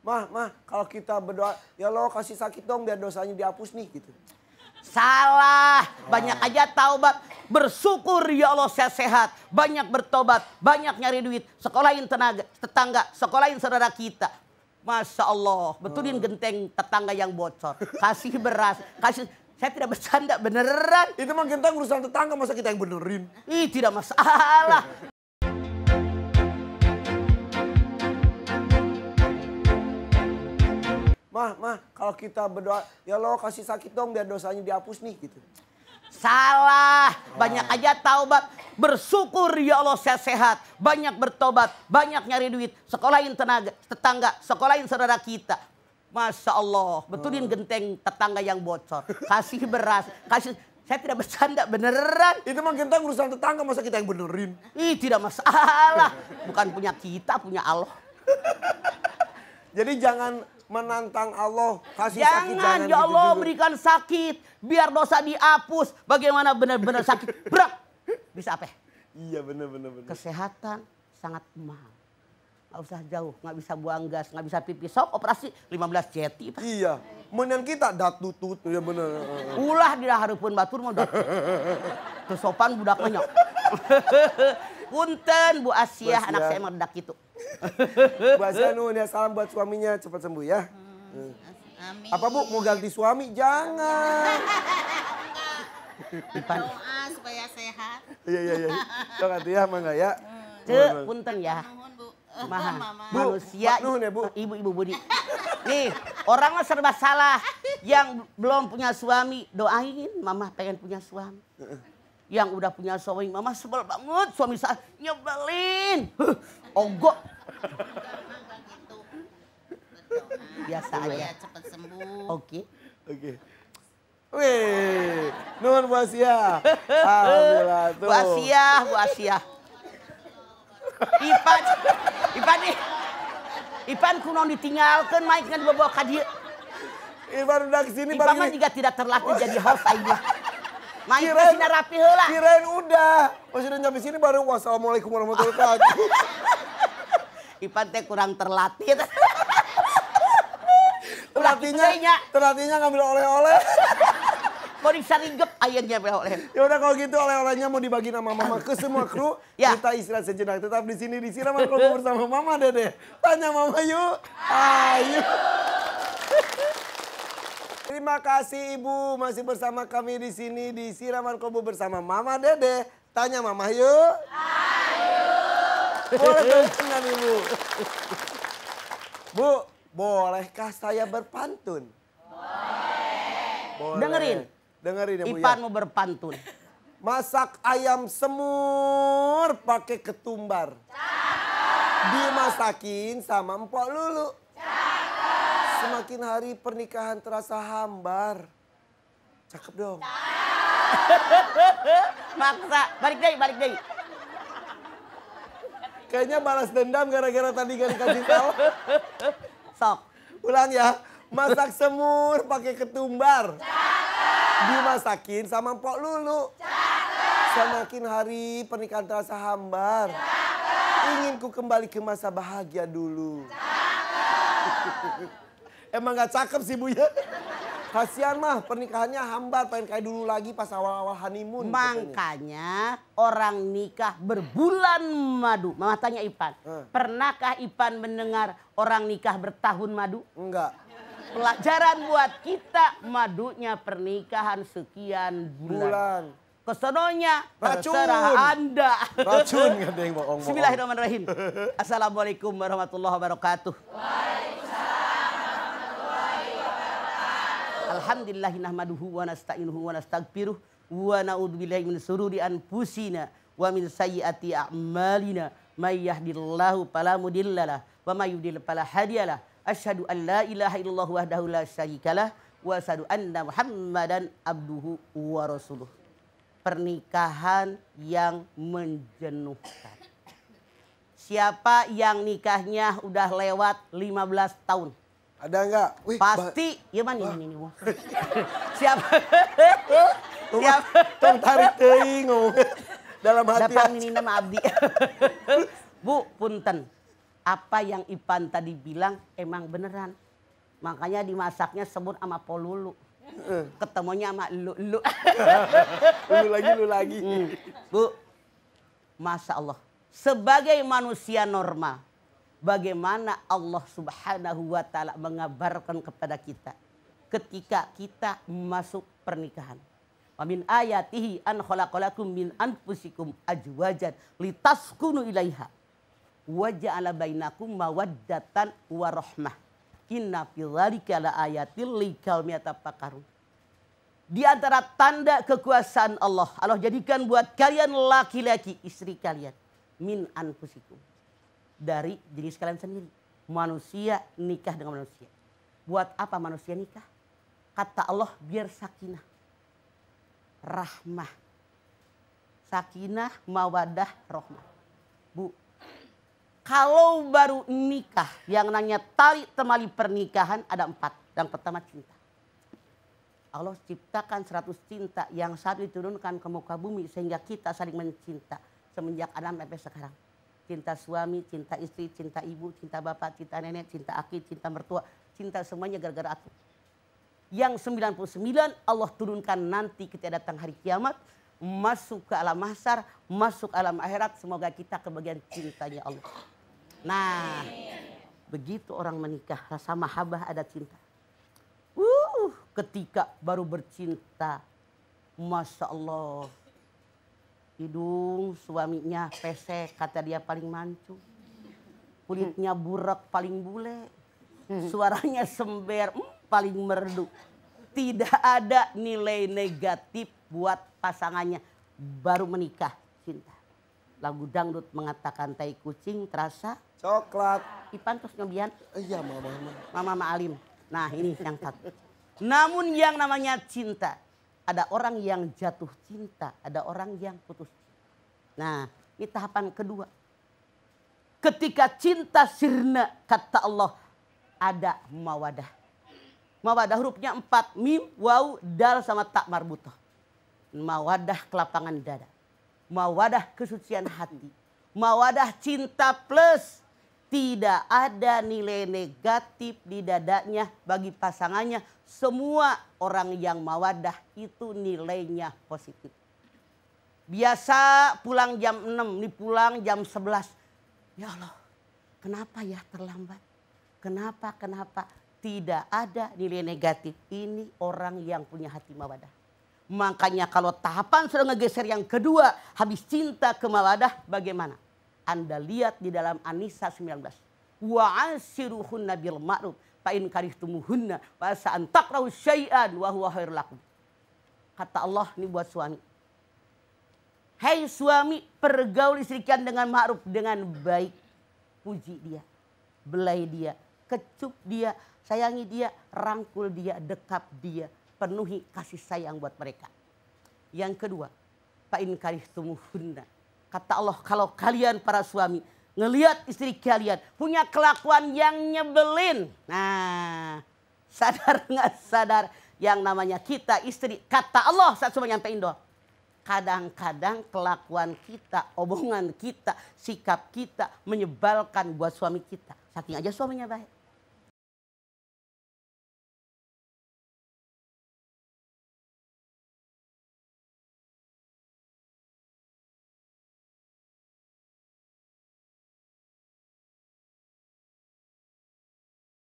mah mah kalau kita berdoa ya lo kasih sakit dong biar dosanya dihapus nih gitu. Salah, banyak aja taubat. Bersyukur ya Allah saya sehat, banyak bertobat, banyak nyari duit, sekolahin tenaga, tetangga, sekolahin saudara kita. Masya Allah, betulin oh. genteng tetangga yang bocor. Kasih beras, kasih saya tidak bercanda, beneran. Itu mah genteng urusan tetangga, masa kita yang benerin? Ih, tidak masalah. mah mah kalau kita berdoa ya lo kasih sakit dong biar dosanya dihapus nih gitu. Salah, banyak ah. aja taubat. Bersyukur ya Allah saya sehat. Banyak bertobat, banyak nyari duit. Sekolahin tenaga, tetangga, sekolahin saudara kita. Masya Allah, betulin ah. genteng tetangga yang bocor. Kasih beras, kasih saya tidak bercanda, beneran. Itu mah genteng urusan tetangga, masa kita yang benerin? Ih, tidak masalah. Bukan punya kita, punya Allah. Jadi jangan menantang Allah kasih jangan, sakit jangan ya gitu Allah gitu berikan sakit biar dosa dihapus bagaimana benar-benar sakit berat bisa apa iya benar-benar kesehatan sangat mahal nggak usah jauh nggak bisa buang gas nggak bisa pipis sok operasi 15 jeti pak. iya menang kita dak tutut ya benar ulah di harupun batur mau datu sopan budak banyak punten bu Asia, Asia anak saya meledak itu Buat Zanun ya salam buat suaminya cepat sembuh ya. Hmm, hmm. amin. Apa Bu mau ganti suami? Jangan. Doa supaya sehat. Iya iya iya. Doa ya mangga ya. Hmm. Ce punten ya. Maha. Manusia. ya Bu. Ibu-ibu Budi. Nih, orang serba salah. Yang belum punya suami, doain mama pengen punya suami yang udah punya suami mama sebel banget suami saya nyebelin Oh ogok Biasa aja. Cepat sembuh. Oke. Okay. Oke. Okay. Wih, nuhun Bu Asia. Alhamdulillah tuh. Bu Asia, Bu Asia. Ipan, Ipan nih. Ipan kuno ditinggalkan main dengan dibawa ke dia. Ipan udah kesini Ipan mah juga tidak terlatih jadi host aja. Main ke sini rapi lah. Kirain udah. masih udah nyampe sini baru wassalamualaikum warahmatullahi wabarakatuh. Ipan teh kurang terlatih. terlatihnya, terlatihnya ngambil oleh-oleh. mau disaringgep ayamnya oleh. Ya udah kalau gitu oleh-olehnya mau dibagi nama mama ke semua kru. ya. Kita istirahat sejenak tetap di sini di Siraman bersama Mama Dede. Tanya Mama yuk. Ayo. Terima kasih Ibu masih bersama kami di sini di Siraman Kobo bersama Mama Dede. Tanya Mama yuk. Boleh berpantun Ibu? Bu, bolehkah saya berpantun? Boleh. Dengerin. Dengerin ya, Bu. Ya. Ipan mau berpantun. Masak ayam semur pakai ketumbar. Cakep. Dimasakin sama empok Lulu. Cakep. Semakin hari pernikahan terasa hambar. Cakep dong. Maksa, balik deh, balik deh. Kayaknya balas dendam gara-gara tadi gak dikasih tahu. Sok. Ulang ya. Masak semur pakai ketumbar. Cakep. Dimasakin sama Pok Lulu. Cakep. Semakin hari pernikahan terasa hambar. Cakep. Ingin ku kembali ke masa bahagia dulu. Cakep. Emang gak cakep sih Bu ya? Kasihan mah pernikahannya hambat, pengen kayak dulu lagi pas awal-awal honeymoon. Makanya orang nikah berbulan madu. Mama tanya Ipan, hmm. pernahkah Ipan mendengar orang nikah bertahun madu? Enggak. Pelajaran buat kita madunya pernikahan sekian bulan. bulan. Kesenonya terserah Anda. Racun kata yang bohong Bismillahirrahmanirrahim. Assalamualaikum warahmatullahi wabarakatuh. Wow. Alhamdulillah nahmaduhu wa nasta'inuhu wa nastaghfiruh wa na'udzubillahi min sururi anfusina wa min sayyiati a'malina may yahdihillahu fala mudhillalah wa may yudlil fala hadiyalah asyhadu an la ilaha illallah wahdahu la syarikalah wa asyhadu anna muhammadan abduhu wa rasuluh pernikahan yang menjenuhkan siapa yang nikahnya udah lewat 15 tahun ada enggak? Wih, Pasti. Iya man, ini, ini, wah. Siap. Siap. Tong tarik teing Dalam hati. Dapat ini nama Abdi. Bu, punten. Apa yang Ipan tadi bilang emang beneran. Makanya dimasaknya semur sama polulu. Eh. Ketemunya sama lu, lu. lu lagi, lu lagi. Hmm. Bu, Masya Allah. Sebagai manusia normal, bagaimana Allah Subhanahu wa taala mengabarkan kepada kita ketika kita masuk pernikahan. Wa min ayatihi an khalaqalakum min anfusikum ajwajan litaskunu ilaiha wa ja'ala bainakum mawaddatan wa rahmah. Inna fi dzalika laayatil liqaumi yatafakkarun. Di antara tanda kekuasaan Allah, Allah jadikan buat kalian laki-laki istri kalian min anfusikum dari diri sekalian sendiri. Manusia nikah dengan manusia. Buat apa manusia nikah? Kata Allah biar sakinah. Rahmah. Sakinah, mawadah, rahmah. Bu, kalau baru nikah yang nanya tali temali pernikahan ada empat. Yang pertama cinta. Allah ciptakan seratus cinta yang satu diturunkan ke muka bumi sehingga kita saling mencinta semenjak Adam sampai sekarang cinta suami, cinta istri, cinta ibu, cinta bapak, cinta nenek, cinta aki, cinta mertua, cinta semuanya gara-gara aku. Yang 99 Allah turunkan nanti kita datang hari kiamat, masuk ke alam mahsyar, masuk alam akhirat, semoga kita kebagian cintanya Allah. Nah, begitu orang menikah rasa mahabbah ada cinta. Uh, ketika baru bercinta, masya Allah hidung suaminya pesek kata dia paling mancung kulitnya burak paling bule suaranya sember hmm, paling merdu tidak ada nilai negatif buat pasangannya baru menikah cinta lagu dangdut mengatakan tai kucing terasa coklat Ipan terus ngebian iya mama mama mama alim nah ini yang satu namun yang namanya cinta ada orang yang jatuh cinta, ada orang yang putus Nah, ini tahapan kedua. Ketika cinta sirna, kata Allah, ada mawadah. Mawadah hurufnya empat, mim, waw, dal, sama tak marbutoh. Mawadah kelapangan dada. Mawadah kesucian hati. Mawadah cinta plus tidak ada nilai negatif di dadanya bagi pasangannya. Semua orang yang mawadah itu nilainya positif. Biasa pulang jam 6, nih pulang jam 11. Ya Allah, kenapa ya terlambat? Kenapa, kenapa? Tidak ada nilai negatif. Ini orang yang punya hati mawadah. Makanya kalau tahapan sudah ngegeser yang kedua, habis cinta ke mawadah bagaimana? Anda lihat di dalam Anisa 19. Wa asiruhunna bil ma'ruf fa in karihtumuhunna fa sa'an takrahu syai'an wa huwa khairul lakum. Kata Allah ini buat suami. Hey suami, pergaul istri kalian dengan ma'ruf, dengan baik. Puji dia, belai dia, kecup dia, sayangi dia, rangkul dia, dekap dia, penuhi kasih sayang buat mereka. Yang kedua, fa in karihtumuhunna Kata Allah, kalau kalian para suami ngelihat istri kalian punya kelakuan yang nyebelin. Nah, sadar nggak sadar yang namanya kita istri. Kata Allah saat semua nyampein doa. Kadang-kadang kelakuan kita, obongan kita, sikap kita menyebalkan buat suami kita. Saking aja suaminya baik.